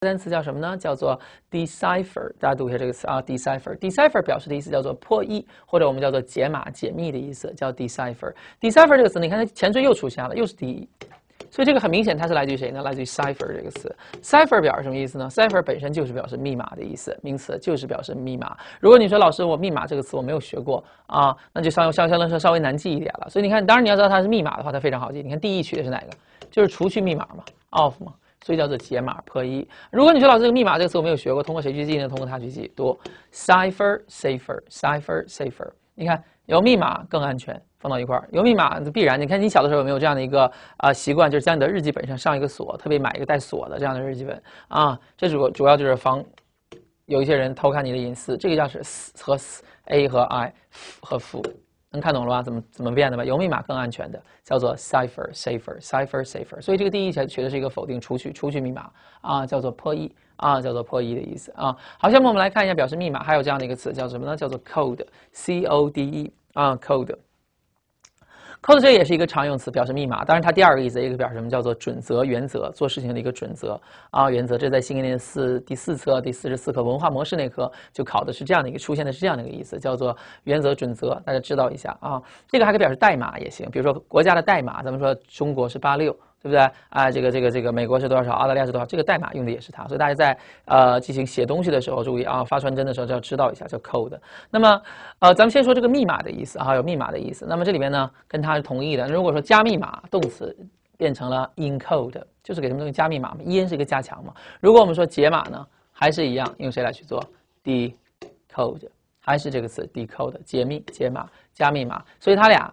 单词叫什么呢？叫做 decipher，大家读一下这个词啊，decipher，decipher 表示的意思叫做破译，或者我们叫做解码、解密的意思，叫 decipher。decipher 这个词，你看它前缀又出现了，又是 de，所以这个很明显它是来自于谁呢？来自于 cipher 这个词。cipher 表示什么意思呢？cipher 本身就是表示密码的意思，名词就是表示密码。如果你说老师我密码这个词我没有学过啊，那就稍相相当说稍微难记一点了。所以你看，当然你要知道它是密码的话，它非常好记。你看 de 取的是哪个？就是除去密码嘛，off 嘛。所以叫做解码破译。如果你说老师这个密码这个词我没有学过，通过谁去记呢？通过它去记，读 c i p h e r s a f e r c i p h e r s a f e r 你看，有密码更安全，放到一块儿。有密码必然，你看你小的时候有没有这样的一个啊习惯，就是将你的日记本上上一个锁，特别买一个带锁的这样的日记本啊。这主主要就是防有一些人偷看你的隐私。这个叫是和 a 和 i 和 f。能看懂了吧？怎么怎么变的吧？有密码更安全的，叫做 cipher safer cipher safer。所以这个第一学的是一个否定，除去除去密码啊，叫做破译啊，叫做破译的意思啊。好，下面我们来看一下表示密码还有这样的一个词叫什么呢？叫做 code c o d e 啊，code。code 这也是一个常用词，表示密码。当然，它第二个意思，一个表示什么叫做准则、原则，做事情的一个准则啊，原则。这在新概念四第四册第四十四课文化模式那课就考的是这样的一个出现的是这样的一个意思，叫做原则、准则，大家知道一下啊。这个还可以表示代码也行，比如说国家的代码，咱们说中国是八六。对不对？啊，这个这个这个美国是多少？澳大利亚是多少？这个代码用的也是它，所以大家在呃进行写东西的时候，注意啊，发传真的时候就要知道一下叫 code。那么呃，咱们先说这个密码的意思啊，有密码的意思。那么这里面呢，跟它是同义的。如果说加密码，动词变成了 encode，就是给什么东西加密码嘛，en 是一个加强嘛。如果我们说解码呢，还是一样，用谁来去做 decode，还是这个词 decode，解密、解码、加密码，所以它俩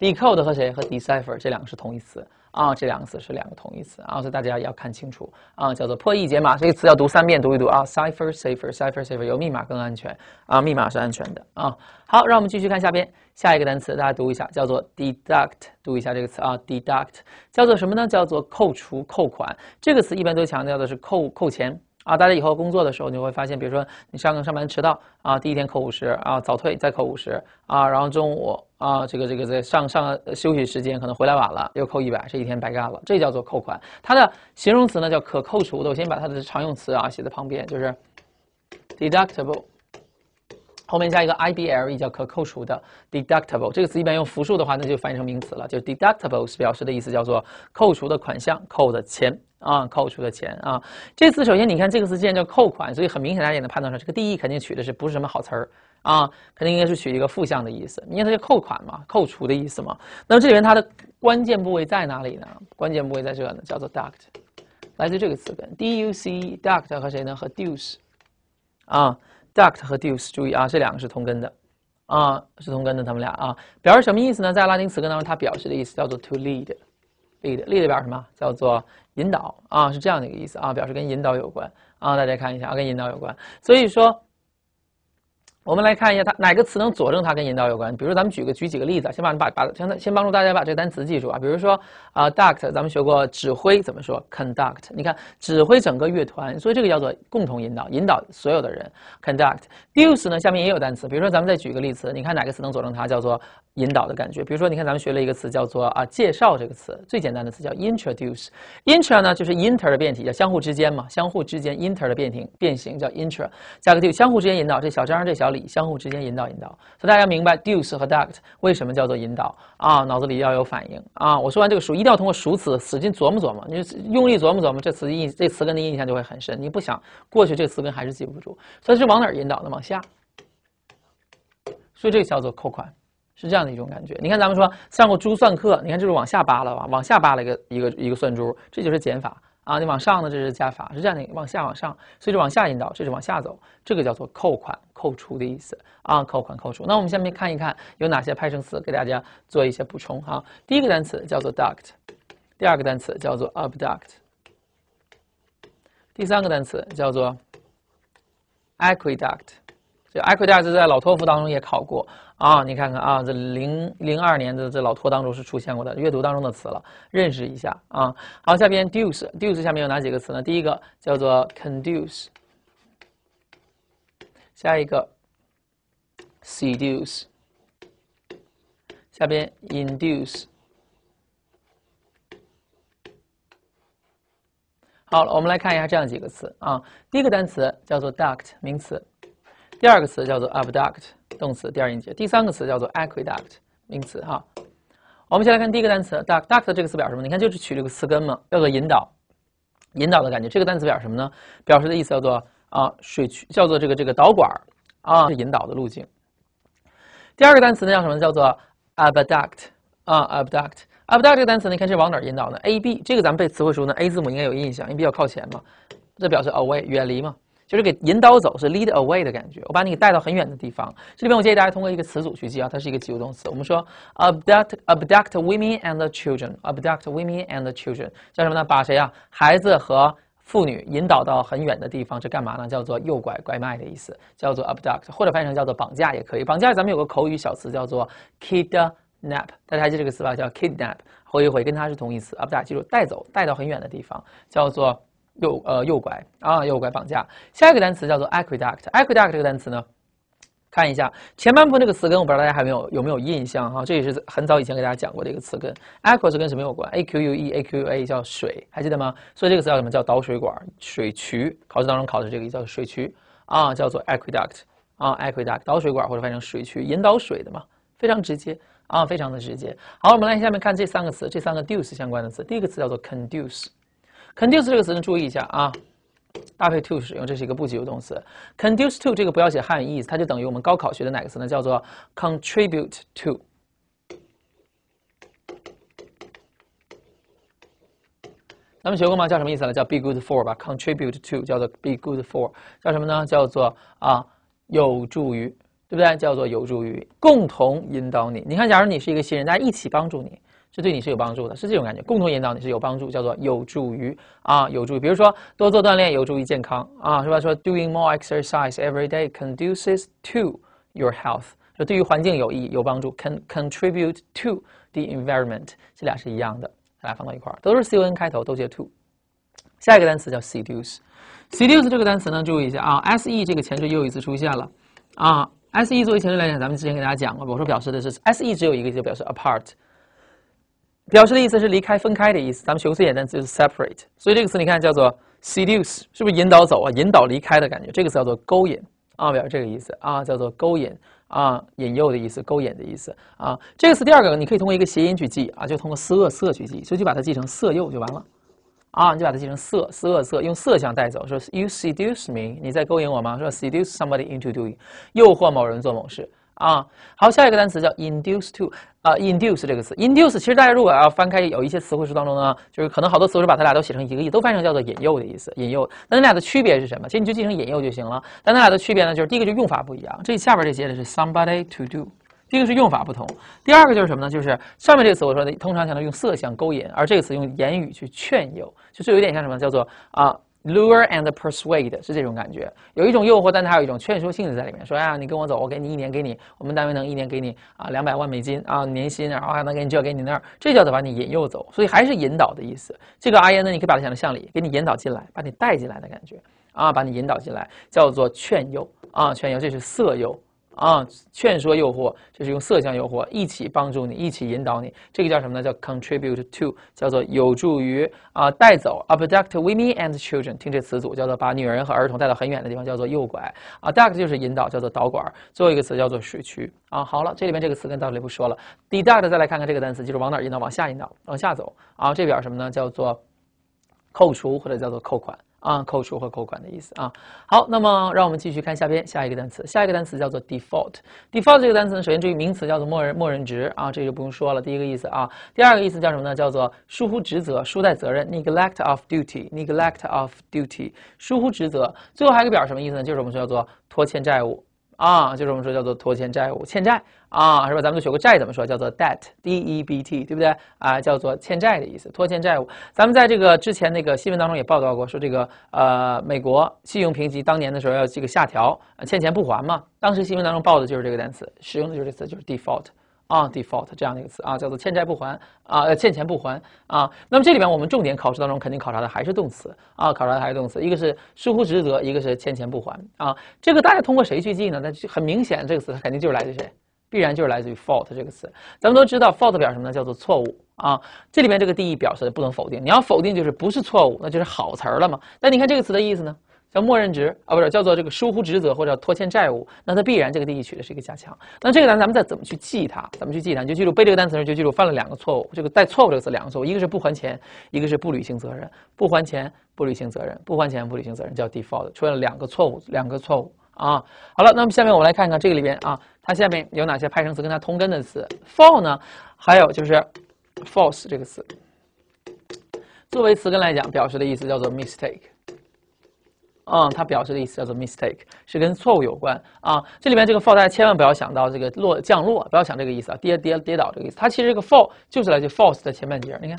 decode 和谁和 decipher 这两个是同义词。啊，这两个词是两个同义词啊，所以大家要看清楚啊，叫做破译解码，这个词要读三遍，读一读啊 c i p h e r s a f e r c i p h e r s a f e r 有密码更安全啊，密码是安全的啊。好，让我们继续看下边下一个单词，大家读一下，叫做 deduct，读一下这个词啊，deduct 叫做什么呢？叫做扣除、扣款，这个词一般都强调的是扣扣钱。啊，大家以后工作的时候，你会发现，比如说你上个上班迟到啊，第一天扣五十啊，早退再扣五十啊，然后中午啊，这个这个在上上休息时间可能回来晚了，又扣一百，这一天白干了，这叫做扣款。它的形容词呢叫可扣除，的，我先把它的常用词啊写在旁边，就是 deductible。后面加一个 i B l e，叫可扣除的 deductible。这个词一般用复数的话，那就翻译成名词了，就 deductible 是表示的意思叫做扣除的款项、扣的钱啊、扣除的钱啊。这次首先你看，这个词既然叫扣款，所以很明显大家也能判断出，这个 D E 肯定取的是不是什么好词儿啊，肯定应该是取一个负向的意思。因为它叫扣款嘛，扣除的意思嘛。那么这里面它的关键部位在哪里呢？关键部位在这呢，叫做 d u c t 来自这个词根 d u c e，d u c t 和谁呢？和 duce 啊。duct 和 duce，e 注意啊，这两个是同根的，啊，是同根的，他们俩啊，表示什么意思呢？在拉丁词根当中，它表示的意思叫做 to lead，lead，lead 表示什么？叫做引导啊，是这样的一个意思啊，表示跟引导有关啊，大家看一下啊，跟引导有关，所以说。我们来看一下它哪个词能佐证它跟引导有关。比如咱们举个举几个例子，先把把把先先帮助大家把这个单词记住啊。比如说啊 d u c t 咱们学过指挥怎么说，conduct。你看指挥整个乐团，所以这个叫做共同引导，引导所有的人。c o n d u c t d u c e 呢下面也有单词。比如说咱们再举一个例子，你看哪个词能佐证它叫做引导的感觉。比如说你看咱们学了一个词叫做啊介绍这个词，最简单的词叫 introduce。intro 呢就是 inter 的变体，叫相互之间嘛，相互之间 inter 的变体变形叫 intro。加个就相互之间引导，这小张这小。里相互之间引导引导，所以大家明白 duce e 和 duct 为什么叫做引导啊？脑子里要有反应啊！我说完这个数，一定要通过熟词使劲琢磨琢磨，你用力琢磨琢磨，这词印这词根的印象就会很深。你不想过去，这词根还是记不住。所以是往哪儿引导的？往下。所以这个叫做扣款，是这样的一种感觉。你看，咱们说上过珠算课，你看就是往下扒了吧？往下扒了一个一个一个算珠，这就是减法。啊，你往上呢？这是加法，是这样的。往下往上，所以往下引导，这是往下走。这个叫做扣款、扣除的意思啊，扣款、扣除。那我们下面看一看有哪些派生词给大家做一些补充哈。第一个单词叫做 duct，第二个单词叫做 abduct，第三个单词叫做 aqueduct。这 aqueduct 在老托福当中也考过。啊，你看看啊，这零零二年的这老托当中是出现过的阅读当中的词了，认识一下啊。好，下边 duce，duce e e 下面有哪几个词呢？第一个叫做 conduce，下一个 seduce，下边 induce。好了，我们来看一下这样几个词啊。第一个单词叫做 duct，名词；第二个词叫做 abduct。动词第二音节，第三个词叫做 aqueduct，名词哈。我们先来看第一个单词，duct，duct 这个词表示什么？你看就是取这个词根嘛，叫做引导，引导的感觉。这个单词表示什么呢？表示的意思叫做啊，水渠，叫做这个这个导管啊，引导的路径。第二个单词呢叫什么？叫做 abduct 啊，abduct，abduct 这个单词你看是往哪引导呢？ab，这个咱们背词汇书呢，a 字母应该有印象，因为比较靠前嘛。这表示 away，远离嘛。就是给引导走是 lead away 的感觉，我把你给带到很远的地方。这边我建议大家通过一个词组去记啊，它是一个及物动词。我们说 abduct abduct women and children abduct women and children 叫什么呢？把谁啊？孩子和妇女引导到很远的地方这干嘛呢？叫做诱拐拐卖的意思，叫做 abduct，或者翻译成叫做绑架也可以。绑架咱们有个口语小词叫做 kidnap，大家还记这个词吧，叫 kidnap。回一回跟它是同义词，abduct 记住带走带到很远的地方，叫做。右呃右拐啊，右拐绑架。下一个单词叫做 aqueduct。aqueduct 这个单词呢，看一下前半部分这个词根，我不知道大家还有没有有没有印象哈？这也是很早以前给大家讲过的一个词根。a q u o 是跟什么有关？a q u e a q a 叫水，还记得吗？所以这个词叫什么叫导水管、水渠？考试当中考的这个叫水渠啊，叫做 aqueduct 啊，aqueduct 导水管或者翻译成水渠，引导水的嘛，非常直接啊，非常的直接。好，我们来下面看这三个词，这三个 duce 相关的词。第一个词叫做 conduce。Conduce 这个词，呢，注意一下啊，搭配 to 使用，这是一个不及物动词。Conduce to 这个不要写汉语意思，它就等于我们高考学的哪个词呢？叫做 contribute to。咱们学过吗？叫什么意思呢？叫 be good for 吧。Contribute to 叫做 be good for，叫什么呢？叫做啊有助于，对不对？叫做有助于，共同引导你。你看，假如你是一个新人，大家一起帮助你。这对你是有帮助的，是这种感觉。共同引导你是有帮助，叫做有助于啊，有助于。比如说多做锻炼有助于健康啊，是吧？说 Doing more exercise every day conduces to your health。说对于环境有益有帮助，con contribute to the environment。这俩是一样的，俩放到一块儿，都是 C O N 开头，都接 to。下一个单词叫 s e d u c e s e d u c e 这个单词呢，注意一下啊，S E 这个前缀又一次出现了啊，S E 作为前缀来讲，咱们之前给大家讲过，我说表示的是 S E 只有一个就表示 apart。表示的意思是离开、分开的意思。咱们学过最简单的词是 separate，所以这个词你看叫做 seduce，是不是引导走啊？引导离开的感觉。这个词叫做勾引啊，表示这个意思啊，叫做勾引啊，引诱的意思，勾引的意思啊。这个词第二个你可以通过一个谐音去记啊，就通过色色去记，所以就把它记成色诱就完了啊。你就把它记成色、色色，用色相带走。说 you seduce me，你在勾引我吗？说 seduce somebody into doing，诱惑某人做某事。啊，好，下一个单词叫 induce to，啊，induce 这个词，induce 其实大家如果要翻开有一些词汇书当中呢，就是可能好多词是把它俩都写成一个意，都翻译成叫做引诱的意思，引诱。那它俩的区别是什么？其实你就记成引诱就行了。但它俩的区别呢，就是第一个就用法不一样，这下边这些的是 somebody to do，第一个是用法不同，第二个就是什么呢？就是上面这个词，我说的通常强调用色相勾引，而这个词用言语去劝诱，就这有点像什么叫做啊。Lure and persuade 是这种感觉，有一种诱惑，但它还有一种劝说性质在里面。说呀，你跟我走，我给你一年，给你我们单位能一年给你啊两百万美金啊年薪，然后还能给你这，给你那儿，这叫做把你引诱走。所以还是引导的意思。这个 i n 呢，你可以把它想成向里，给你引导进来，把你带进来的感觉啊，把你引导进来，叫做劝诱啊，劝诱，这是色诱。啊，劝说诱惑，就是用色相诱惑，一起帮助你，一起引导你，这个叫什么呢？叫 contribute to，叫做有助于啊带走，abduct women and children，听这词组叫做把女人和儿童带到很远的地方，叫做诱拐啊 d u c t 就是引导，叫做导管，最后一个词叫做水渠啊。好了，这里面这个词根到理不说了，deduct，再来看看这个单词，就是往哪引导，往下引导，往下走啊，这表示什么呢？叫做扣除或者叫做扣款。啊，扣除和扣款的意思啊。好，那么让我们继续看下边下一个单词，下一个单词叫做 default。default 这个单词呢，首先注意名词叫做默认默认值啊，这就不用说了。第一个意思啊，第二个意思叫什么呢？叫做疏忽职责、疏怠责任，neglect of duty，neglect of duty，疏忽职责。最后还有一个表什么意思呢？就是我们说叫做拖欠债务。啊，就是我们说叫做拖欠债务、欠债啊，是吧？咱们都学过债怎么说，叫做 debt，d e b t，对不对啊？叫做欠债的意思，拖欠债务。咱们在这个之前那个新闻当中也报道过，说这个呃，美国信用评级当年的时候要这个下调，欠钱不还嘛。当时新闻当中报的就是这个单词，使用的就是这个词，就是 default。啊，default 这样的一个词啊，叫做欠债不还啊，欠钱不还啊。那么这里面我们重点考试当中肯定考察的还是动词啊，考察的还是动词，一个是疏忽职责，一个是欠钱不还啊。这个大家通过谁去记呢？那很明显这个词它肯定就是来自于 fault 这个词。咱们都知道 fault 表什么呢？叫做错误啊。这里面这个 d e 表示不能否定，你要否定就是不是错误，那就是好词儿了嘛。那你看这个词的意思呢？叫默认值啊，不是叫做这个疏忽职责或者拖欠债务，那它必然这个定义取的是一个加强。那这个单词咱们再怎么去记它？怎么去记它，你就记住背这个单词就记住犯了两个错误，这个带错误这个词两个错误，一个是不还钱，一个是不履行责任。不还钱，不履行责任，不还钱，不履行责任，叫 default，出现了两个错误，两个错误啊。好了，那么下面我们来看看这个里边啊，它下面有哪些派生词跟它同根的词？fall 呢？还有就是 false 这个词，作为词根来讲，表示的意思叫做 mistake。啊，它表示的意思叫做 mistake，是跟错误有关啊。这里面这个 fall 大家千万不要想到这个落降落，不要想这个意思啊，跌跌跌倒这个意思。它其实这个 fall 就是来自 false 的前半截你看，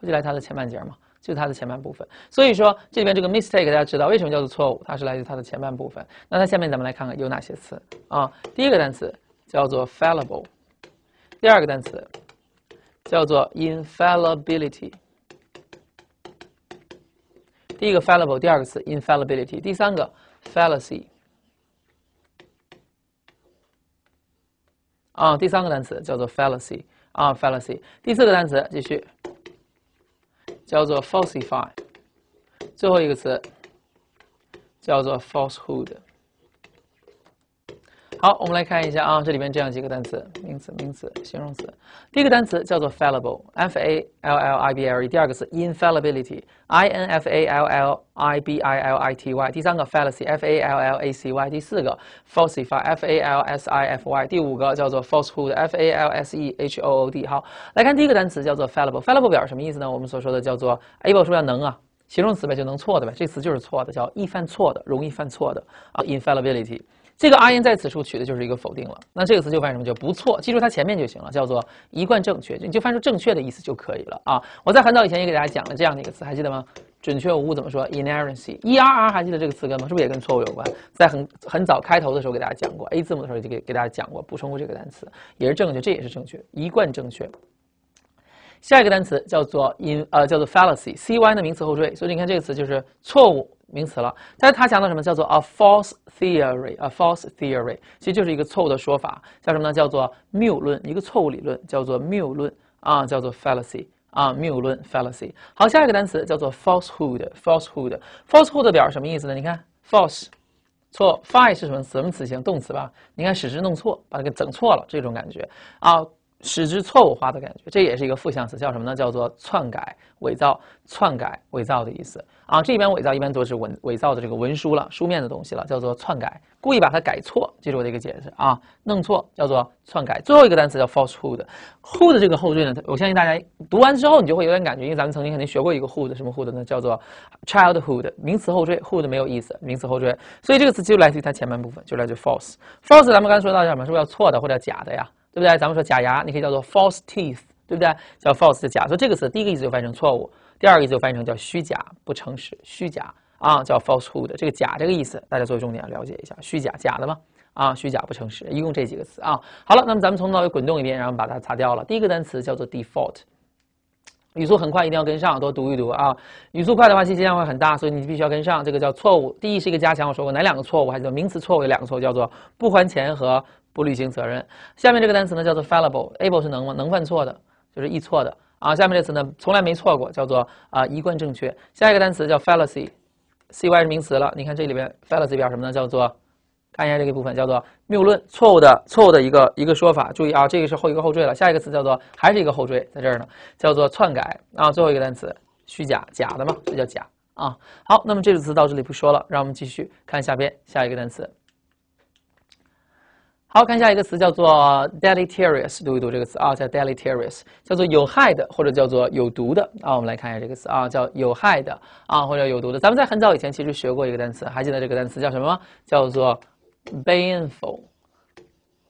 不就来它的前半截吗？就是它的前半部分。所以说，这里边这个 mistake 大家知道为什么叫做错误，它是来自它的前半部分。那它下面咱们来看看有哪些词啊。第一个单词叫做 fallible，第二个单词叫做 infallibility。第一个 fallible，第二个词 infallibility，第三个 fallacy。啊，第三个单词叫做 fallacy 啊，fallacy。第四个单词继续叫做 falsify，最后一个词叫做 falsehood。好，我们来看一下啊，这里面这样几个单词：名词、名词、形容词。第一个单词叫做 “fallible”，f a l l i b l e；第二个词 “infallibility”，i n f a l l i b i l i t y；第三个 “fallacy”，f a l l a c y；第四个 “falsify”，f a l s i f y；第五个叫做 “falsehood”，f a l s e h o o d。好，来看第一个单词叫做 “fallible”，“fallible” 表示什么意思呢？我们所说的叫做 “able” 是不是要能啊？形容词呗，就能错的呗，这词就是错的，叫易犯错的，容易犯错的啊。infallibility。这个 in 在此处取的就是一个否定了，那这个词就翻译什么？叫不错，记住它前面就行了，叫做一贯正确，你就翻译出正确的意思就可以了啊！我在很早以前也给大家讲了这样的一个词，还记得吗？准确无误怎么说？Inerrancy，E-R-R，还记得这个词根吗？是不是也跟错误有关？在很很早开头的时候给大家讲过，A 字母的时候就给给大家讲过，补充过这个单词，也是正确，这也是正确，一贯正确。下一个单词叫做 in 呃叫做 fallacy，C-Y 的名词后缀，所以你看这个词就是错误。名词了。是他讲的什么叫做 a false theory？a false theory，其实就是一个错误的说法，叫什么呢？叫做谬论，一个错误理论，叫做谬论啊，叫做 fallacy 啊，谬论 fallacy。好，下一个单词叫做 falsehood，falsehood，falsehood 表示什么意思呢？你看 false 错，fi 是什么词？什么词性动词吧？你看使之弄错，把它给整错了，这种感觉啊，使之错误化的感觉，这也是一个负向词，叫什么呢？叫做篡改、伪造、篡改、伪造的意思。啊，这一般伪造一般都是文伪造的这个文书了，书面的东西了，叫做篡改，故意把它改错，记住我的一个解释啊，弄错叫做篡改。最后一个单词叫 falsehood，hood 这个后缀呢，我相信大家读完之后你就会有点感觉，因为咱们曾经肯定学过一个 hood，什么 hood 呢？叫做 childhood，名词后缀，hood 没有意思，名词后缀，所以这个词就来自于它前半部分，就来自于 false。false，咱们刚才说到叫什么？是不是要错的或者假的呀？对不对？咱们说假牙，你可以叫做 false teeth，对不对？叫 false 的假，所以这个词第一个意思就翻译成错误。第二个意思就翻译成叫虚假不诚实，虚假啊，叫 falsehood 这个假这个意思，大家作为重点了解一下，虚假，假的吗？啊，虚假不诚实，一共这几个词啊。好了，那么咱们从头又滚动一遍，然后把它擦掉了。第一个单词叫做 default，语速很快，一定要跟上，多读一读啊。语速快的话，信息量会很大，所以你必须要跟上。这个叫错误，第一是一个加强，我说过哪两个错误？还叫名词错误？有两个错误，叫做不还钱和不履行责任。下面这个单词呢叫做 fallible，able 是能吗？能犯错的，就是易错的。啊，下面这词呢从来没错过，叫做啊一贯正确。下一个单词叫 fallacy，c y 是名词了。你看这里边 fallacy 表什么呢？叫做看一下这个部分叫做谬论，错误的错误的一个一个说法。注意啊，这个是后一个后缀了。下一个词叫做还是一个后缀，在这儿呢，叫做篡改啊。最后一个单词虚假，假的嘛，这叫假啊。好，那么这个词到这里不说了，让我们继续看下边下一个单词。好看下一个词叫做 deleterious，读一读这个词啊，叫 deleterious，叫做有害的或者叫做有毒的啊。我们来看一下这个词啊，叫有害的啊或者有毒的。咱们在很早以前其实学过一个单词，还记得这个单词叫什么？叫做 baneful。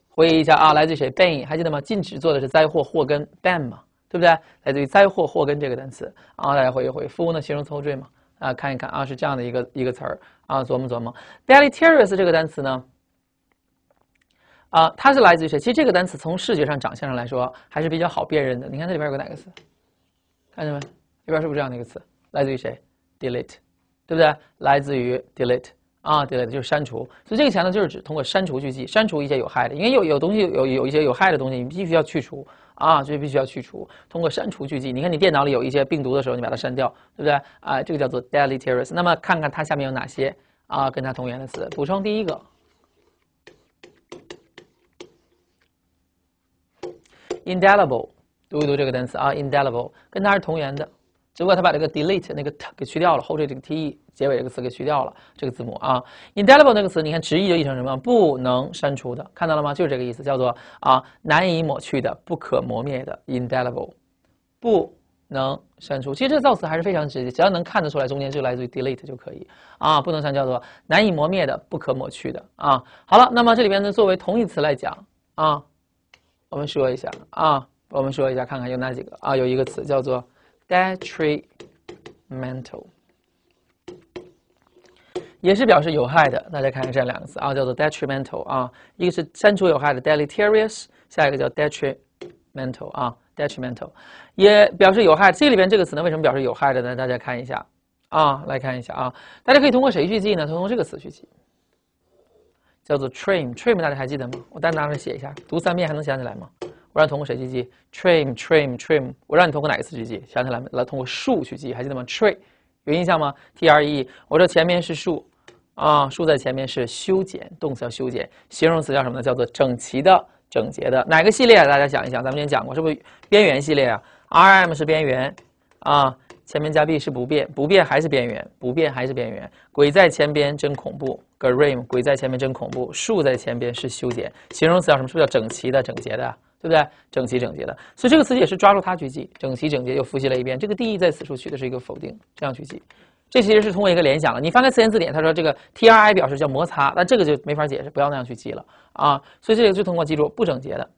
回忆一下啊，来自于谁？ban，还记得吗？禁止做的是灾祸祸根 ban 嘛，对不对？来自于灾祸祸根这个单词啊。大家回忆回忆，负呢，形容词后缀嘛啊。看一看啊，是这样的一个一个词儿啊。琢磨琢磨 deleterious 这个单词呢？啊，它是来自于谁？其实这个单词从视觉上、长相上来说还是比较好辨认的。你看这里边有个哪个词？看见没？这边是不是这样的一个词？来自于谁？delete，对不对？来自于 delete 啊，delete 就是删除。所以这个强调就是指通过删除去记，删除一些有害的。因为有有东西有有一些有害的东西，你必须要去除啊，所以必须要去除。通过删除去记。你看你电脑里有一些病毒的时候，你把它删掉，对不对？啊，这个叫做 deleterious。那么看看它下面有哪些啊，跟它同源的词。补充第一个。Indelible，读一读这个单词啊，Indelible 跟它是同源的，只不过它把这个 delete 那个 t 给去掉了，后缀这个 t e 结尾这个词给去掉了，这个字母啊，Indelible 那个词，你看直译就译成什么？不能删除的，看到了吗？就是这个意思，叫做啊难以抹去的，不可磨灭的，Indelible 不能删除。其实这个造词还是非常直接，只要能看得出来，中间就来自于 delete 就可以啊，不能删叫做难以磨灭的，不可抹去的啊。好了，那么这里边呢，作为同义词来讲啊。我们说一下啊，我们说一下，看看有哪几个啊？有一个词叫做 detrimental，也是表示有害的。大家看看这两个词啊，叫做 detrimental 啊，一个是删除有害的 deleterious，下一个叫 detrimental 啊，detrimental 也表示有害。这里边这个词呢，为什么表示有害的呢？大家看一下啊，来看一下啊，大家可以通过谁去记呢？通过这个词去记。叫做 trim，trim 大家还记得吗？我单拿出来写一下，读三遍还能想起来吗？我让通过谁去记？trim，trim，trim，我让你通过哪个词去记？想起来没？来通过树去记，还记得吗？tree，有印象吗？t-r-e-e，我这前面是树，啊，树在前面是修剪，动词要修剪，形容词叫什么呢？叫做整齐的、整洁的。哪个系列？大家想一想，咱们之前讲过，是不是边缘系列啊？r-m 是边缘，啊，前面加 b 是不变，不变还是边缘，不变还是边缘，鬼在前边真恐怖。Grime 鬼在前面真恐怖，树在前边是修剪形容词，叫什么？是不是叫整齐的、整洁的？对不对？整齐、整洁的。所以这个词也是抓住它去记，整齐、整洁又复习了一遍。这个定义在此处取的是一个否定，这样去记。这其实是通过一个联想了。你翻开词典字典，他说这个 T R I 表示叫摩擦，那这个就没法解释，不要那样去记了啊。所以这个就通过记住不整洁的、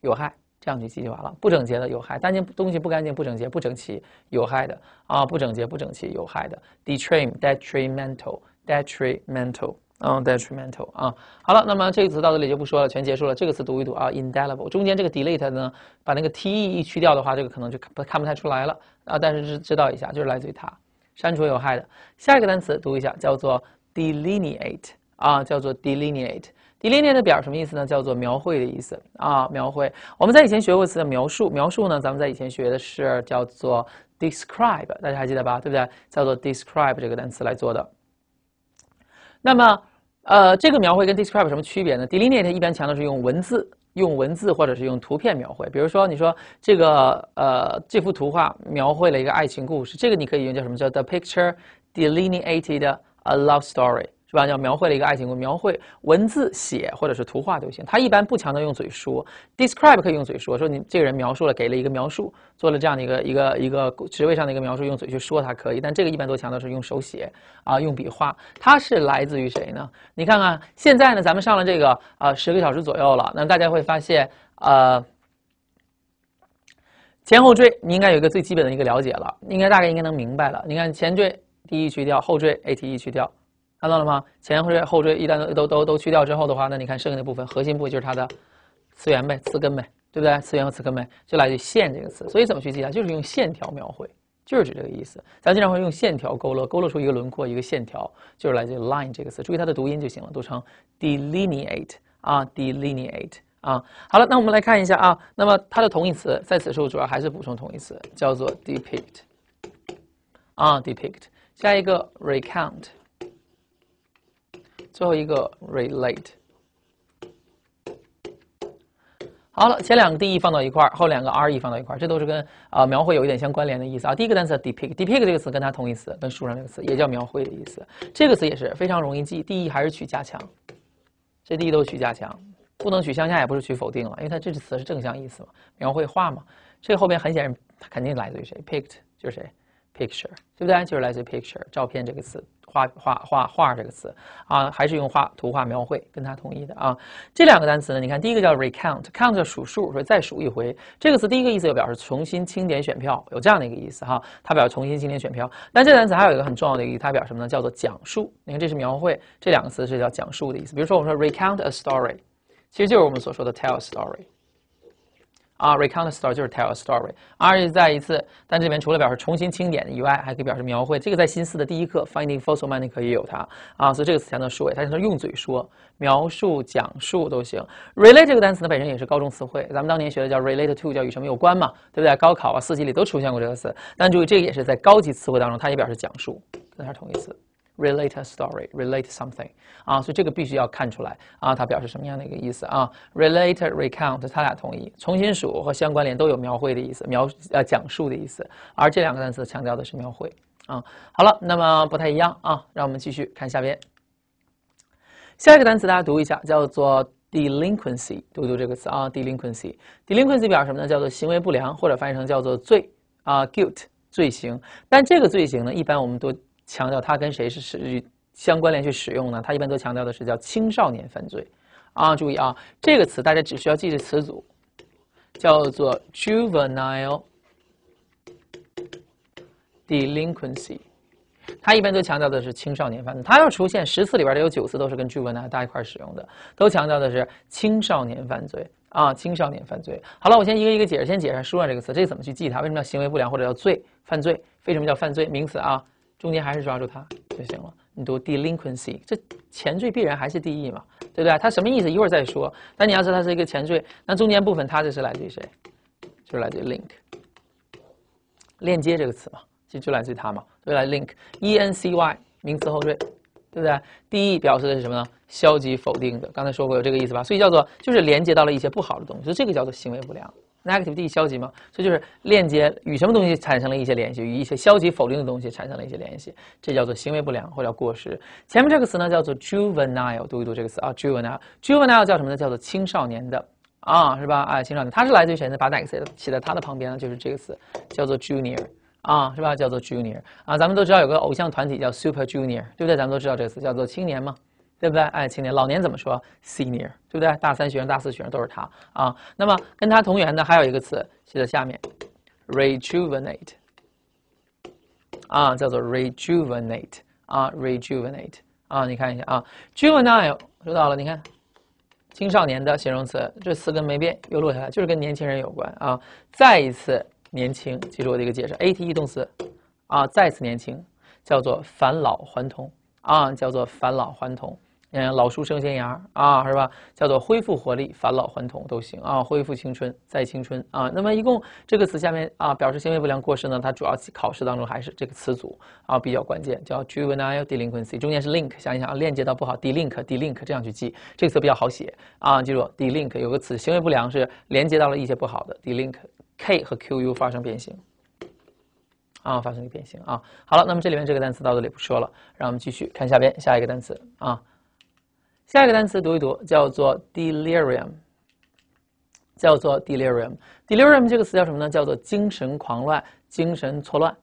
有害这样去记就完了。不整洁的有害，干净东西不干净、不整洁、不整齐、有害的啊，不整洁、不整齐、有害的。Detrimental, detrimental. 嗯，detrimental 啊，好了，那么这个词到这里就不说了，全结束了。这个词读一读啊，indelible。中间这个 delete 呢，把那个 t e 一去掉的话，这个可能就不看不太出来了啊。但是知知道一下，就是来自于它，删除有害的。下一个单词读一下，叫做 delineate 啊，叫做 delineate。delineate 的表什么意思呢？叫做描绘的意思啊，描绘。我们在以前学过词，的描述描述呢，咱们在以前学的是叫做 describe，大家还记得吧？对不对？叫做 describe 这个单词来做的。那么，呃，这个描绘跟 describe 什么区别呢？Delineate 一般强调是用文字、用文字或者是用图片描绘。比如说，你说这个呃这幅图画描绘了一个爱情故事，这个你可以用叫什么叫 the picture delineated a love story。主要要描绘了一个爱情，我描绘文字写或者是图画都行。他一般不强调用嘴说，describe 可以用嘴说，说你这个人描述了，给了一个描述，做了这样的一个一个一个职位上的一个描述，用嘴去说它可以。但这个一般都强调是用手写啊，用笔画。它是来自于谁呢？你看看现在呢，咱们上了这个啊十个小时左右了，那大家会发现啊，前后缀你应该有一个最基本的一个了解了，应该大概应该能明白了。你看前缀 D E 去掉，后缀 ate 去掉。看到了吗？前缀后缀一旦都都都去掉之后的话，那你看剩下的部分，核心部就是它的词源呗，词根呗，对不对？词源和词根呗，就来自于“线”这个词。所以怎么去记啊？就是用线条描绘，就是指这个意思。咱经常会用线条勾勒，勾勒出一个轮廓，一个线条，就是来自于 “line” 这个词。注意它的读音就行了，读成 “delineate” 啊，“delineate” 啊。好了，那我们来看一下啊。那么它的同义词，在此处主要还是补充同义词，叫做 “depict” 啊，“depict”。下一个 “recount”。最后一个 relate，好了，前两个 de 放到一块儿，后两个 re 放到一块儿，这都是跟啊描绘有一点相关联的意思啊。第一个单词 depict，depict 这个词跟它同义词，跟书上这个词也叫描绘的意思。这个词也是非常容易记，de 还是取加强，这 de 都取加强，不能取向下，也不是取否定了，因为它这个词是正向意思嘛，描绘画嘛。这后面很显然它肯定来自于谁 p i c k e d 就是谁。Picture，对不对？就是来自 picture，照片这个词，画画画画这个词啊，还是用画图画描绘，跟它同义的啊。这两个单词呢，你看第一个叫 recount，count 数数，说再数一回，这个词第一个意思又表示重新清点选票，有这样的一个意思哈，它表示重新清点选票。那这单词还有一个很重要的意义，它表示什么呢？叫做讲述。你看这是描绘，这两个词是叫讲述的意思。比如说我们说 recount a story，其实就是我们所说的 t e l l story。啊，recount a story 就是 tell a story，r 是再一次，但这里面除了表示重新清点以外，还可以表示描绘。这个在新四的第一课 finding fossil m o n e y 可以有它啊，所以这个词能说，它才它用嘴说、描述、讲述都行。relate 这个单词呢本身也是高中词汇，咱们当年学的叫 relate to，叫与什么有关嘛，对不对？高考啊四级里都出现过这个词。但注意这个也是在高级词汇当中，它也表示讲述，跟它同义词。relate a story, relate something 啊，所以这个必须要看出来啊，它表示什么样的一个意思啊？relate, recount，它俩同意，重新数和相关联都有描绘的意思，描呃讲述的意思，而这两个单词强调的是描绘啊。好了，那么不太一样啊，让我们继续看下边下一个单词，大家读一下，叫做 delinquency，读一读这个词啊，delinquency，delinquency 表什么呢？叫做行为不良，或者翻译成叫做罪啊，guilt，罪行。但这个罪行呢，一般我们都强调它跟谁是使相关联去使用呢？它一般都强调的是叫青少年犯罪啊！注意啊，这个词大家只需要记的词组叫做 juvenile delinquency。它一般都强调的是青少年犯罪。它要出现十次里边得有九次都是跟 juvenile 大一块儿使用的，都强调的是青少年犯罪啊！青少年犯罪。好了，我先一个一个解释，先解释“说”这个词，这怎么去记它？为什么叫行为不良或者叫罪犯罪？为什么叫犯罪？名词啊？中间还是抓住它就行了。你读 delinquency，这前缀必然还是 de 嘛，对不对？它什么意思？一会儿再说。但你要知道它是一个前缀，那中间部分它就是来自于谁？就是来自于 link，链接这个词嘛，其实就来自于它嘛，所以来 link e n c y 名词后缀，对不对？de 表示的是什么呢？消极否定的，刚才说过有这个意思吧？所以叫做就是连接到了一些不好的东西，就这个叫做行为不良。Negative D 消极嘛，所以就是链接与什么东西产生了一些联系，与一些消极否定的东西产生了一些联系，这叫做行为不良或者叫过失。前面这个词呢叫做 juvenile，读一读这个词啊 juvenile juvenile 叫什么呢？叫做青少年的啊是吧？哎，青少年，它是来自于谁呢？把哪个词写在它的旁边呢？就是这个词叫做 junior 啊是吧？叫做 junior 啊，咱们都知道有个偶像团体叫 Super Junior，对不对？咱们都知道这个词叫做青年嘛。对不对？哎，青年、老年怎么说？senior，对不对？大三学生、大四学生都是他啊。那么跟他同源的还有一个词，写在下面，rejuvenate，啊，叫做 rejuvenate 啊，rejuvenate 啊，你看一下啊，juvenile 说到了？你看，青少年的形容词，这词跟没变，又落下来，就是跟年轻人有关啊。再一次年轻，记住我的一个解释，A-T-E 动词啊，再次年轻，叫做返老还童啊，叫做返老还童。嗯，老树生新芽啊，是吧？叫做恢复活力、返老还童都行啊，恢复青春、再青春啊。那么，一共这个词下面啊，表示行为不良过失呢，它主要考试当中还是这个词组啊比较关键，叫 juvenile delinquency，中间是 link，想一想啊，链接到不好，delink，delink，这样去记这个词比较好写啊，记住 delink，有个词行为不良是连接到了一些不好的 delink，k 和 q u 发生变形啊，发生个变形啊。好了，那么这里面这个单词到这里不说了，让我们继续看下边下一个单词啊。下一个单词读一读，叫做 delirium，叫做 delirium。delirium 这个词叫什么呢？叫做精神狂乱、精神错乱。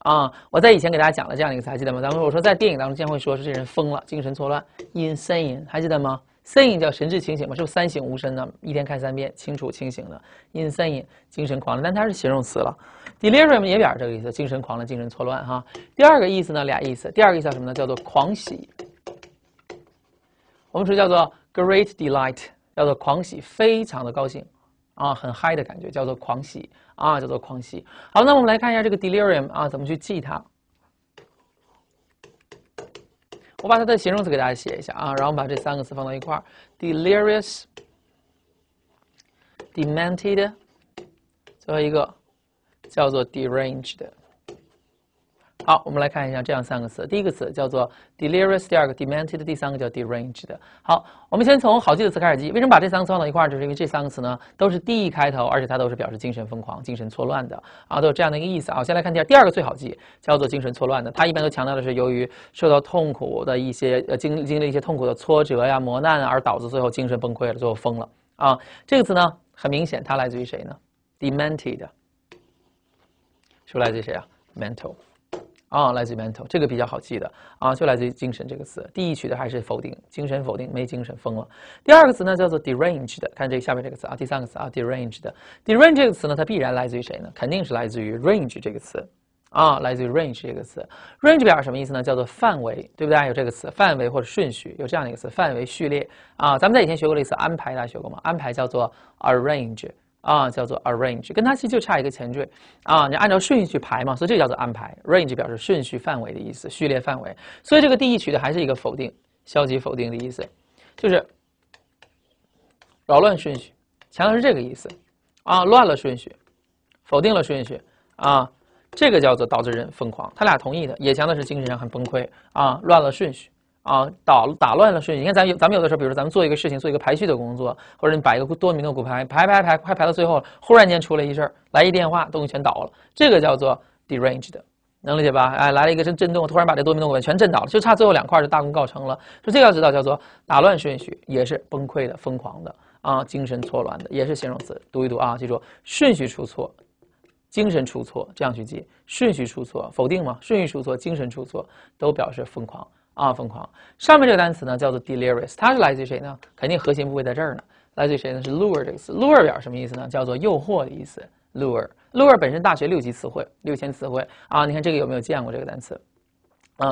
啊，我在以前给大家讲了这样一个词，还记得吗？咱们我说在电影当中经常会说是这人疯了、精神错乱。insane，还记得吗 s a n e 叫神志清醒嘛，是三省吾身呢，一天看三遍，清楚清醒的。insane 精神狂乱，但它是形容词了。delirium 也表示这个意思，精神狂乱、精神错乱。哈，第二个意思呢，俩意思。第二个意思叫什么呢？叫做狂喜。我们说叫做 great delight，叫做狂喜，非常的高兴啊，很嗨的感觉，叫做狂喜啊，叫做狂喜。好，那我们来看一下这个 delirium 啊，怎么去记它？我把它的形容词给大家写一下啊，然后把这三个词放到一块儿：delirious、demented，最后一个叫做 deranged。好，我们来看一下这样三个词。第一个词叫做 delirious，第二个 demented，第三个叫 deranged。好，我们先从好记的词开始记。为什么把这三个词放到一块儿？就是因为这三个词呢，都是 d 开头，而且它都是表示精神疯狂、精神错乱的啊，都有这样的一个意思啊。先来看第二，第二个最好记，叫做精神错乱的。它一般都强调的是由于受到痛苦的一些呃经经历一些痛苦的挫折呀、磨难而导致最后精神崩溃了，最后疯了啊。这个词呢，很明显它来自于谁呢？demented，是来自于谁啊？mental。啊，来自于 mental 这个比较好记的啊，就来自于精神这个词。第一取的还是否定，精神否定没精神疯了。第二个词呢叫做 deranged 看这下面这个词啊。第三个词啊，deranged d e r a n g e d 这个词呢，它必然来自于谁呢？肯定是来自于 range 这个词啊，来自于 range 这个词。range 表示什么意思呢？叫做范围，对不对？有这个词，范围或者顺序有这样的一个词，范围序列啊。咱们在以前学过一次安排，大家学过吗？安排叫做 arrange。啊，叫做 arrange，跟它其实就差一个前缀。啊，你按照顺序去排嘛，所以这叫做安排。range 表示顺序范围的意思，序列范围。所以这个定义取的还是一个否定、消极否定的意思，就是扰乱顺序，强调是这个意思。啊，乱了顺序，否定了顺序。啊，这个叫做导致人疯狂。他俩同意的，也强调是精神上很崩溃。啊，乱了顺序。啊，打打乱了顺序。你看，咱有咱们有的时候，比如说咱们做一个事情，做一个排序的工作，或者你摆一个多米诺骨牌，排排排，快排到最后了，忽然间出了一事儿，来一电话，东西全倒了。这个叫做 deranged，能理解吧？哎，来了一个震震动，突然把这多米诺骨牌全震倒了，就差最后两块就大功告成了。说这个知道叫做打乱顺序，也是崩溃的、疯狂的啊，精神错乱的，也是形容词。读一读啊，记住顺序出错，精神出错，这样去记。顺序出错否定吗？顺序出错，精神出错，都表示疯狂。啊，疯狂！上面这个单词呢叫做 delirious，它是来自于谁呢？肯定核心部位在这儿呢。来自于谁呢？是 lure 这个词。lure 表什么意思呢？叫做诱惑的意思。lure，lure 本身大学六级词汇，六千词汇啊。你看这个有没有见过这个单词？嗯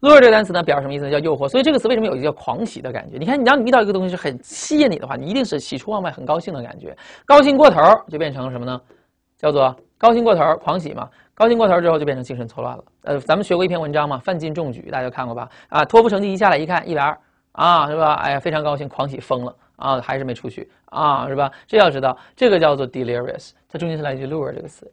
，lure 这个单词呢表示什么意思？呢？叫诱惑。所以这个词为什么有一个叫狂喜的感觉？你看，你当你遇到一个东西是很吸引你的话，你一定是喜出望外，很高兴的感觉。高兴过头儿就变成什么呢？叫做高兴过头儿，狂喜嘛。高兴过头之后就变成精神错乱了。呃，咱们学过一篇文章嘛，《范进中举》，大家都看过吧？啊，托福成绩一下来一看一百二，啊，是吧？哎，呀，非常高兴，狂喜，疯了，啊，还是没出去，啊，是吧？这要知道，这个叫做 delirious，它中间是来自于 l u r e 这个词。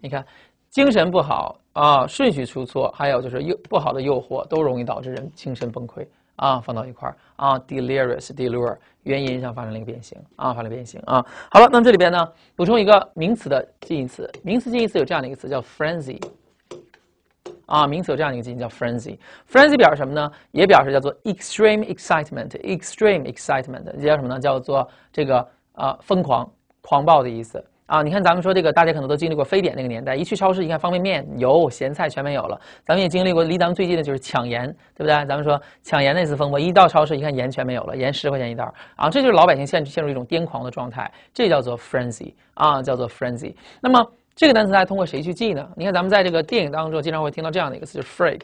你看，精神不好啊，顺序出错，还有就是诱不好的诱惑，都容易导致人精神崩溃。啊，放到一块儿啊，delirious，delir，原因上发生了一个变形啊，发生变形啊。好了，那么这里边呢，补充一个名词的近义词，名词近义词有这样的一个词叫 frenzy。啊，名词有这样的一个近义词叫 frenzy，frenzy 表示什么呢？也表示叫做 extreme excitement，extreme excitement 也叫什么呢？叫做这个啊疯狂、狂暴的意思。啊，你看，咱们说这个，大家可能都经历过非典那个年代，一去超市一看，方便面、油、咸菜全没有了。咱们也经历过，离咱们最近的就是抢盐，对不对？咱们说抢盐那次风波，一到超市一看，盐全没有了，盐十块钱一袋儿啊！这就是老百姓陷陷入一种癫狂的状态，这叫做 frenzy 啊，叫做 frenzy。那么这个单词大家通过谁去记呢？你看，咱们在这个电影当中经常会听到这样的一个词，就是 freak，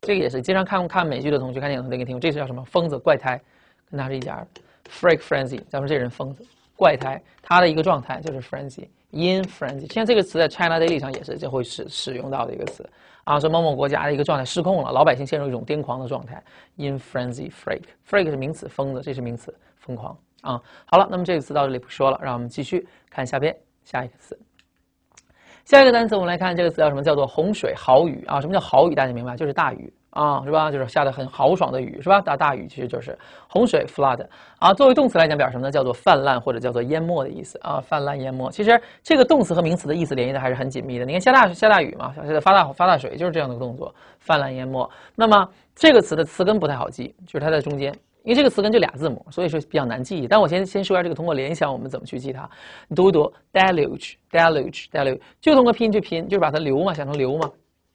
这个也是经常看看美剧的同学、看电影的同学可听过，这是叫什么？疯子、怪胎，跟他是一家的 freak frenzy，咱们说这人疯子。怪胎，它的一个状态就是 frenzy，in frenzy。现在这个词在 China Daily 上也是就会使使用到的一个词啊，说某某国家的一个状态失控了，老百姓陷入一种癫狂的状态。in frenzy，freak，freak 是名词，疯子，这是名词，疯狂啊。好了，那么这个词到这里不说了，让我们继续看下边下一个词，下一个单词我们来看这个词叫什么？叫做洪水豪雨啊？什么叫豪雨？大家明白，就是大雨。啊，是吧？就是下的很豪爽的雨，是吧？大大雨其实就是洪水，flood。啊，作为动词来讲，表示什么呢？叫做泛滥或者叫做淹没的意思啊。泛滥淹没，其实这个动词和名词的意思联系的还是很紧密的。你看下大下大雨嘛，下发大发大水，就是这样的动作，泛滥淹没。那么这个词的词根不太好记，就是它在中间，因为这个词根就俩字母，所以说比较难记。但我先先说一下这个，通过联想我们怎么去记它。你读一读，deluge，deluge，deluge，就通过拼去拼，就是把它流嘛，想成流嘛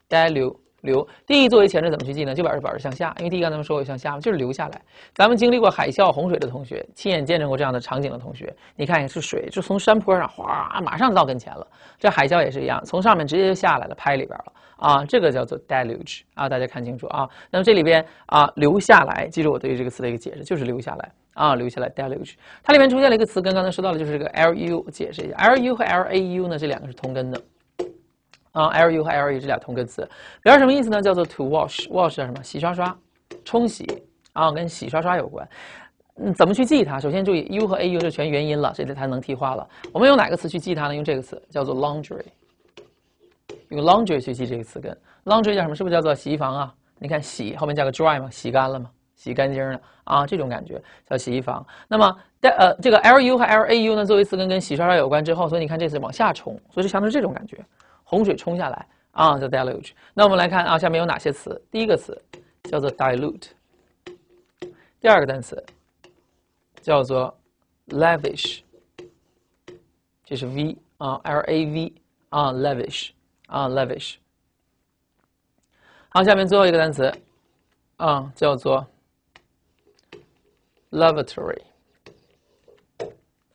，deluge。流 d 作为前置怎么去记呢？就表示表示向下，因为 D 刚才咱们说过向下嘛，就是流下来。咱们经历过海啸、洪水的同学，亲眼见证过这样的场景的同学，你看是水就从山坡上哗，马上到跟前了。这海啸也是一样，从上面直接就下来了，拍里边了啊。这个叫做 deluge 啊，大家看清楚啊。那么这里边啊，流下来，记住我对于这个词的一个解释，就是流下来啊，流下来 deluge。它里面出现了一个词，跟刚才说到的，就是这个 l u，解释一下 l u 和 l a u 呢，这两个是同根的。啊，l u 和 l e 这俩同根词，表示什么意思呢？叫做 to wash，wash 叫什么？洗刷刷，冲洗啊，跟洗刷刷有关。嗯，怎么去记它？首先注意 u 和 a u 就全元音了，这这才能替换了。我们用哪个词去记它呢？用这个词叫做 laundry，用 laundry 去记这个词根。laundry 叫什么？是不是叫做洗衣房啊？你看洗后面加个 dry 嘛，洗干净了嘛，洗干净了啊，这种感觉叫洗衣房。那么，呃，这个 l u 和 l a u 呢，作为词根跟洗刷刷有关之后，所以你看这次往下冲，所以就相当于这种感觉。洪水冲下来啊叫 deluge。那我们来看啊，下面有哪些词？第一个词叫做 dilute。第二个单词叫做 lavish，这是 v 啊，L-A-V 啊，lavish 啊，lavish。好，下面最后一个单词啊，叫做 lavatory。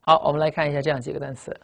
好，我们来看一下这样几个单词。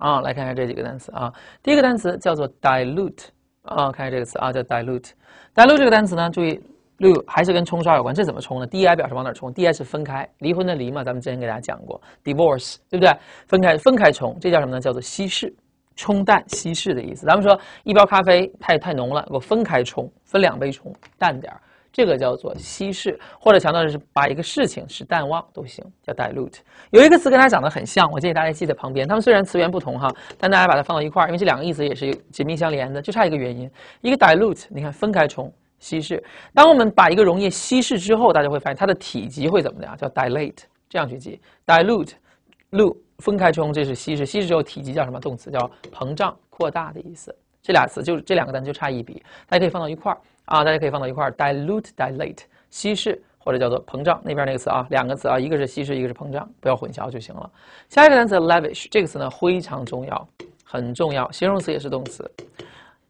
啊，来看看这几个单词啊。第一个单词叫做 dilute 啊，看看这个词啊，叫 dilute。dilute 这个单词呢，注意 lu 还是跟冲刷有关，这怎么冲呢？di 表示往哪冲？di 是分开，离婚的离嘛，咱们之前给大家讲过 divorce，对不对？分开，分开冲，这叫什么呢？叫做稀释、冲淡、稀释的意思。咱们说一包咖啡太太浓了，我分开冲，分两杯冲，淡点儿。这个叫做稀释，或者强调的是把一个事情使淡忘都行，叫 dilute。有一个词跟它讲的很像，我建议大家记在旁边。它们虽然词源不同哈，但大家把它放到一块儿，因为这两个意思也是紧密相连的，就差一个原因。一个 dilute，你看分开冲稀释。当我们把一个溶液稀释之后，大家会发现它的体积会怎么样？叫 dilate，这样去记 dilute，lu 分开冲，这是稀释。稀释之后体积叫什么动词？叫膨胀、扩大的意思。这俩词就是这两个单词就差一笔，大家可以放到一块儿啊，大家可以放到一块儿，dilute、dilate，稀释或者叫做膨胀，那边那个词啊，两个词啊，一个是稀释，一个是膨胀，不要混淆就行了。下一个单词，lavish，这个词呢非常重要，很重要，形容词也是动词。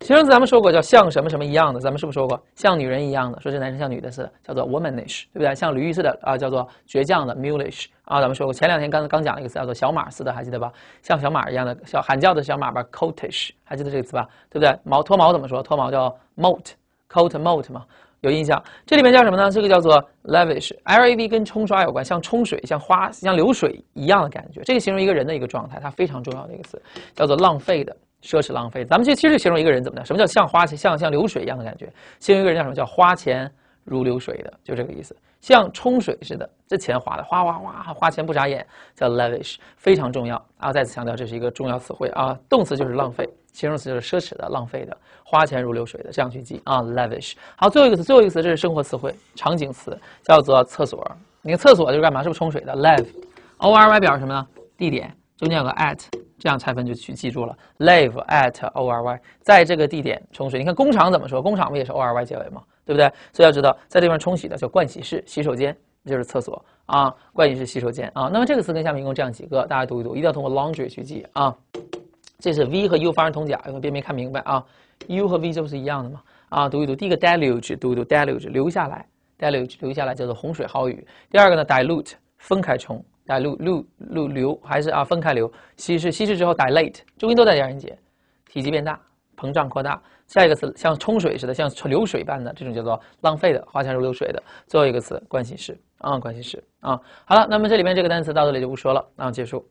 形容词咱们说过叫像什么什么一样的，咱们是不是说过像女人一样的？说这男生像女的的，叫做 womanish，对不对？像驴似的啊，叫做倔强的 m u l i s h 啊。咱们说过前两天刚刚讲了一个词叫做小马似的，还记得吧？像小马一样的小喊叫的小马吧 c o u t i s h 还记得这个词吧？对不对？毛脱毛怎么说？脱毛叫 molt，coat molt 吗？有印象？这里面叫什么呢？这个叫做 lavish，l a v 跟冲刷有关，像冲水，像花，像流水一样的感觉。这个形容一个人的一个状态，它非常重要的一个词，叫做浪费的。奢侈浪费，咱们这其实形容一个人怎么样？什么叫像花钱像像流水一样的感觉？形容一个人叫什么？叫花钱如流水的，就这个意思，像冲水似的，这钱花的哗哗哗，花钱不眨眼，叫 lavish，非常重要啊！再次强调，这是一个重要词汇啊。动词就是浪费，形容词就是奢侈的、浪费的，花钱如流水的，这样去记啊。lavish。好，最后一个词，最后一个词，这是生活词汇、场景词，叫做厕所。你看厕所就是干嘛？是不是冲水的？lav，o r y 表示什么呢？地点。中间有个 at，这样拆分就去记住了。Live at O R Y，在这个地点冲水。你看工厂怎么说？工厂不也是 O R Y 结尾吗？对不对？所以要知道，在这边冲洗的叫盥洗室、洗手间，就是厕所啊。盥洗室、洗手间啊。那么这个词根下面一共这样几个，大家读一读，一定要通过 laundry 去记啊。这是 V 和 U 发生同假，因为别没看明白啊？U 和 V 就不是一样的吗？啊，读一读。第一个 deluge，读一读 deluge，留下来，deluge 留下来叫做洪水、豪雨。第二个呢，dilute，分开冲。带漏漏漏流还是啊分开流稀释稀释之后带 late 中心都在点音节，体积变大膨胀扩大。下一个词像冲水似的，像流水般的这种叫做浪费的花钱如流水的。最后一个词关系式啊关系式啊。好了，那么这里面这个单词到这里就不说了，那么结束。